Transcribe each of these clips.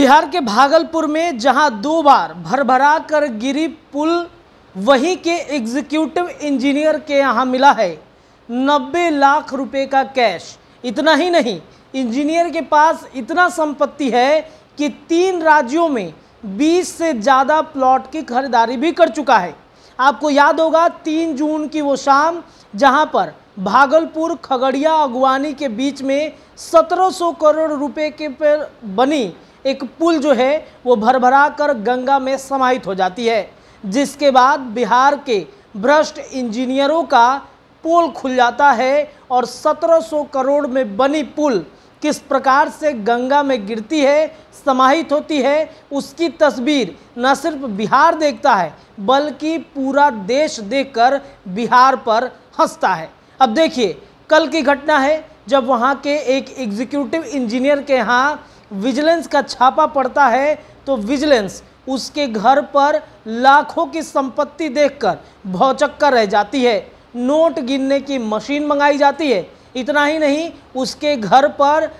बिहार के भागलपुर में जहां दो बार भरभरा कर गिरी पुल वहीं के एग्जीक्यूटिव इंजीनियर के यहां मिला है 90 लाख रुपए का कैश इतना ही नहीं इंजीनियर के पास इतना संपत्ति है कि तीन राज्यों में 20 से ज़्यादा प्लॉट की खरीदारी भी कर चुका है आपको याद होगा तीन जून की वो शाम जहां पर भागलपुर खगड़िया अगवानी के बीच में 1700 करोड़ रुपए के पर बनी एक पुल जो है वो भरा कर गंगा में समाहित हो जाती है जिसके बाद बिहार के भ्रष्ट इंजीनियरों का पुल खुल जाता है और 1700 करोड़ में बनी पुल किस प्रकार से गंगा में गिरती है समाहित होती है उसकी तस्वीर न सिर्फ बिहार देखता है बल्कि पूरा देश देखकर बिहार पर हंसता है अब देखिए कल की घटना है जब वहाँ के एक एग्जीक्यूटिव इंजीनियर के यहाँ विजिलेंस का छापा पड़ता है तो विजिलेंस उसके घर पर लाखों की संपत्ति देखकर भौचक्का रह जाती है नोट गिनने की मशीन मंगाई जाती है इतना ही नहीं उसके घर पर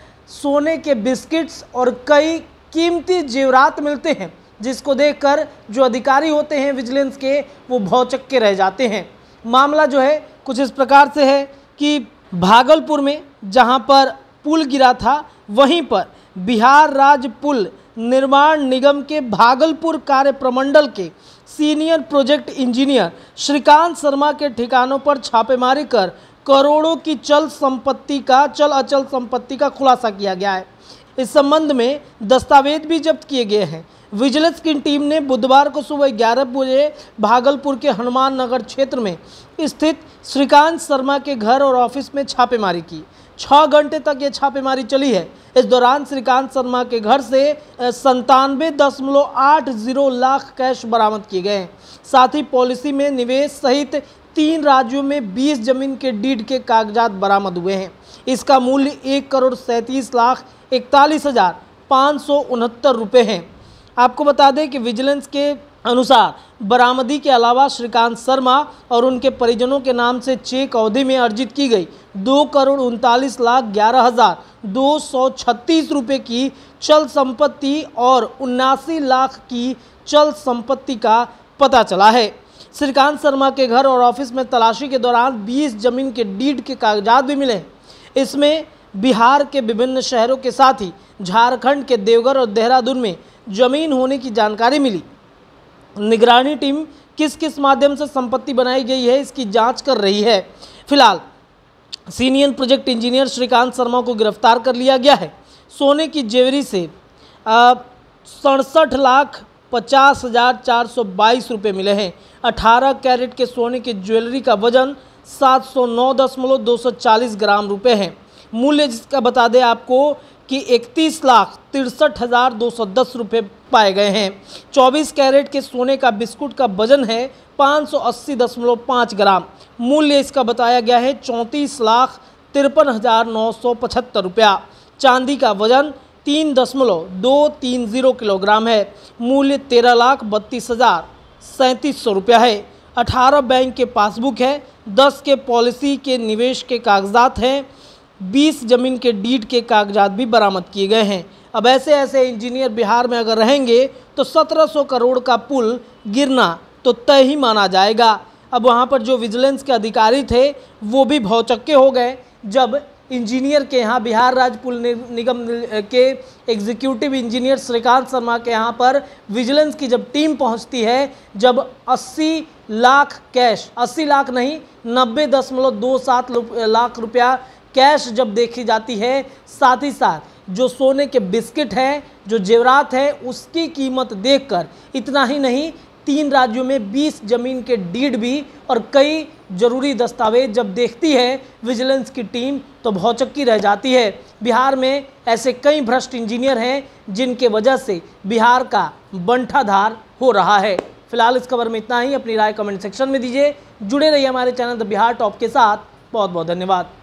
सोने के बिस्किट्स और कई कीमती जेवरात मिलते हैं जिसको देखकर जो अधिकारी होते हैं विजिलेंस के वो भौचक्के रह जाते हैं मामला जो है कुछ इस प्रकार से है कि भागलपुर में जहाँ पर पुल गिरा था वहीं पर बिहार राज्य पुल निर्माण निगम के भागलपुर कार्य प्रमंडल के senior project engineer Shrikant Sharma के ठिकानों पर छापेमारी कर करोड़ों की चल संपत्ति का चल अचल संपत्ति का खुलासा किया गया है इस संबंध में दस्तावेज भी जब्त किए गए हैं विजिलेंस की टीम ने बुधवार को सुबह ग्यारह बजे भागलपुर के हनुमान नगर क्षेत्र में स्थित श्रीकांत शर्मा के घर और ऑफिस में छापेमारी की छः घंटे तक ये छापेमारी चली है इस दौरान श्रीकांत शर्मा के घर से संतानवे दशमलव आठ जीरो लाख कैश बरामद किए गए हैं साथ ही पॉलिसी में निवेश सहित तीन राज्यों में 20 जमीन के डीड के कागजात बरामद हुए हैं इसका मूल्य एक करोड़ सैंतीस लाख इकतालीस हज़ार पाँच सौ उनहत्तर रुपये हैं आपको बता दें कि विजिलेंस के अनुसार बरामदी के अलावा श्रीकांत शर्मा और उनके परिजनों के नाम से चेक अवधि में अर्जित की गई दो करोड़ उनतालीस लाख ग्यारह हज़ार दो सौ छत्तीस रुपये की चल संपत्ति और उन्नासी लाख की चल संपत्ति का पता चला है श्रीकांत शर्मा के घर और ऑफिस में तलाशी के दौरान 20 जमीन के डीड के कागजात भी मिले इसमें बिहार के विभिन्न शहरों के साथ ही झारखंड के देवघर और देहरादून में जमीन होने की जानकारी मिली निगरानी टीम किस किस माध्यम से संपत्ति बनाई गई है इसकी जांच कर रही है फिलहाल senior project engineer Shrikant Sharma को गिरफ्तार कर लिया गया है सोने की जेवरी से सड़सठ लाख पचास हज़ार चार सौ बाईस रुपये मिले हैं अठारह कैरेट के सोने के ज्वेलरी का वजन सात सौ नौ दशमलव दो सौ चालीस ग्राम रुपये है मूल्य जिसका बता दें आपको कि इकतीस लाख तिरसठ हज़ार दो सौ दस रुपये पाए गए हैं 24 कैरेट के सोने का बिस्कुट का वजन है 580.5 ग्राम मूल्य इसका बताया गया है चौंतीस लाख तिरपन हज़ार नौ सौ पचहत्तर रुपया चांदी का वजन तीन दशमलव दो तीन जीरो किलोग्राम है मूल्य तेरह लाख बत्तीस हज़ार सैंतीस सौ रुपया है अठारह बैंक के पासबुक है दस के पॉलिसी के निवेश के कागजात हैं बीस ज़मीन के डीड के कागजात भी बरामद किए गए हैं अब ऐसे ऐसे इंजीनियर बिहार में अगर रहेंगे तो 1700 करोड़ का पुल गिरना तो तय ही माना जाएगा अब वहाँ पर जो विजिलेंस के अधिकारी थे वो भी भौचक्के हो गए जब इंजीनियर के यहाँ बिहार राज्य पुल निगम के एग्जीक्यूटिव इंजीनियर श्रीकांत शर्मा के यहाँ पर विजिलेंस की जब टीम पहुँचती है जब 80 लाख कैश 80 लाख नहीं नब्बे दशमलव दो सात लाख रुपया कैश जब देखी जाती है साथ ही साथ जो सोने के बिस्किट हैं जो जेवरात हैं उसकी कीमत देखकर इतना ही नहीं तीन राज्यों में 20 जमीन के डीड भी और कई जरूरी दस्तावेज जब देखती है विजिलेंस की टीम तो भौचक्की रह जाती है बिहार में ऐसे कई भ्रष्ट इंजीनियर हैं जिनके वजह से बिहार का बंठाधार हो रहा है फिलहाल इस खबर में इतना ही अपनी राय कमेंट सेक्शन में दीजिए जुड़े रहिए हमारे चैनल द बिहार टॉप के साथ बहुत बहुत धन्यवाद